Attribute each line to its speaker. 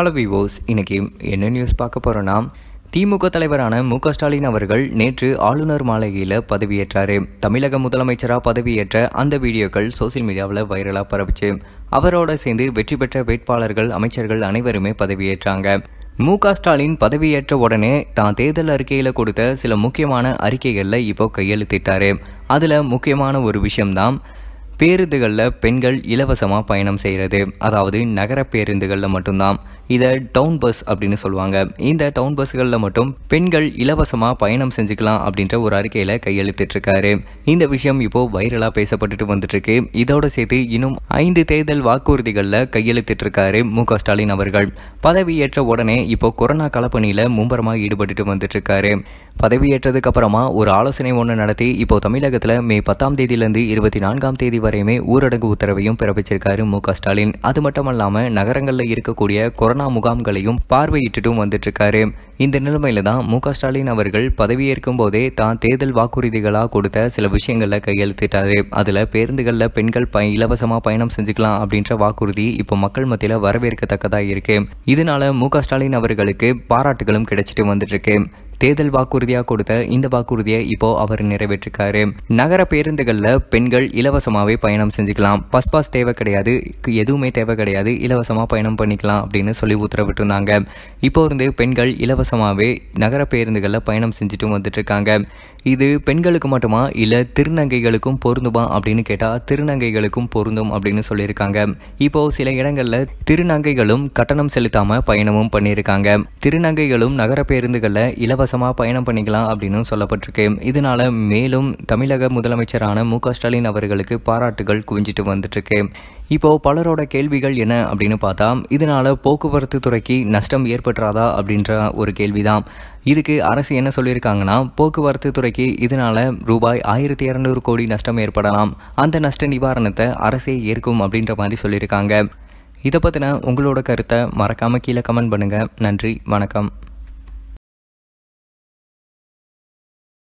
Speaker 1: hello விவோஸ் இன்றைக்கி என்ன news பார்க்க போகிறோன்னா திமுக தலைவரான மு ஸ்டாலின் அவர்கள் நேற்று ஆளுநர் மாளிகையில் பதவியேற்றார் தமிழக முதலமைச்சராக பதவியேற்ற அந்த வீடியோக்கள் சோசியல் மீடியாவில் வைரலாக பரவுச்சு அவரோட சேர்ந்து வெற்றி பெற்ற வேட்பாளர்கள் அமைச்சர்கள் அனைவருமே பதவியேற்றாங்க மு ஸ்டாலின் பதவியேற்ற உடனே தான் தேர்தல் அறிக்கையில் கொடுத்த சில முக்கியமான அறிக்கைகளில் இப்போ கையெழுத்திட்டார் அதில் முக்கியமான ஒரு விஷயம்தான் பேருந்துகளில் பெண்கள் இலவசமாக பயணம் செய்கிறது அதாவது நகர பேருந்துகளில் மட்டும்தான் இதை டவுன் பஸ் அப்படின்னு சொல்லுவாங்க இந்த டவுன் பஸ்களில் மட்டும் பெண்கள் இலவசமாக பயணம் செஞ்சுக்கலாம் அப்படின்ற ஒரு அறிக்கையில் கையெழுத்திட்டிருக்காரு இந்த விஷயம் இப்போது வைரலாக பேசப்பட்டுட்டு வந்துட்டுருக்கு இதோடு சேர்த்து இன்னும் ஐந்து தேர்தல் வாக்குறுதிகளில் கையெழுத்திட்டிருக்காரு மு க ஸ்டாலின் அவர்கள் பதவியேற்ற உடனே இப்போ கொரோனா களப்பணியில் மும்பரமாக ஈடுபட்டுட்டு வந்துட்டுருக்காரு பதவியேற்றதுக்கு அப்புறமா ஒரு ஆலோசனை ஒன்று நடத்தி இப்போ தமிழகத்தில் மே பத்தாம் தேதியிலிருந்து இருபத்தி நான்காம் தேதி வரையுமே ஊரடங்கு உத்தரவையும் பிறப்பிச்சிருக்காரு மு க ஸ்டாலின் அது மட்டும் இல்லாமல் நகரங்களில் இருக்கக்கூடிய கொரோனா கொரோனா முகாம்களையும் பார்வையிட்டுட்டும் வந்துட்டு இருக்காரு இந்த நிலைமையில தான் மு ஸ்டாலின் அவர்கள் பதவியேற்கும் போதே தான் தேர்தல் வாக்குறுதிகளாக கொடுத்த சில விஷயங்கள்ல கையெழுத்திட்டாரு அதுல பேருந்துகளில் பெண்கள் இலவசமா பயணம் செஞ்சுக்கலாம் அப்படின்ற வாக்குறுதி இப்போ மக்கள் மத்தியில் வரவேற்கத்தக்கதாக இருக்கு இதனால மு ஸ்டாலின் அவர்களுக்கு பாராட்டுகளும் கிடைச்சிட்டு வந்துட்டு இருக்கு தேர்தல் வாக்குறுதியாக கொடுத்த இந்த வாக்குறுதியை இப்போ அவர் நிறைவேற்றிருக்காரு நகர பேருந்துகளில் பெண்கள் இலவசமாகவே பயணம் செஞ்சுக்கலாம் பஸ் பாஸ் தேவை கிடையாது எதுவுமே தேவை கிடையாது இலவசமாக பயணம் பண்ணிக்கலாம் அப்படின்னு சொல்லி உத்தரவிட்டிருந்தாங்க இப்போ இருந்து பெண்கள் இலவசமாகவே நகர பேருந்துகளில் பயணம் செஞ்சுட்டும் வந்துட்டுருக்காங்க இது பெண்களுக்கு மட்டுமா இல்லை திருநங்கைகளுக்கும் பொருந்துமா அப்படின்னு கேட்டால் திருநங்கைகளுக்கும் பொருந்தும் அப்படின்னு சொல்லியிருக்காங்க இப்போது சில இடங்களில் திருநங்கைகளும் கட்டணம் செலுத்தாமல் பயணமும் பண்ணியிருக்காங்க திருநங்கைகளும் நகர பேருந்துகளில் இலவச இலவசமாக பயணம் பண்ணிக்கலாம் அப்படின்னு சொல்லப்பட்டிருக்கு இதனால் மேலும் தமிழக முதலமைச்சரான மு ஸ்டாலின் அவர்களுக்கு பாராட்டுகள் குவிஞ்சிட்டு வந்துட்டுருக்கு இப்போது பலரோட கேள்விகள் என்ன அப்படின்னு பார்த்தா இதனால் போக்குவரத்து துறைக்கு நஷ்டம் ஏற்பட்டுறாதா அப்படின்ற ஒரு கேள்வி இதுக்கு அரசு என்ன சொல்லியிருக்காங்கன்னா போக்குவரத்து துறைக்கு இதனால் ரூபாய் ஆயிரத்தி இரநூறு கோடி நஷ்டம் ஏற்படலாம் அந்த நஷ்ட நிவாரணத்தை அரசே ஏற்கும் அப்படின்ற மாதிரி சொல்லியிருக்காங்க இதை பற்றின உங்களோட கருத்தை மறக்காமல் கீழே கமெண்ட் பண்ணுங்கள் நன்றி வணக்கம்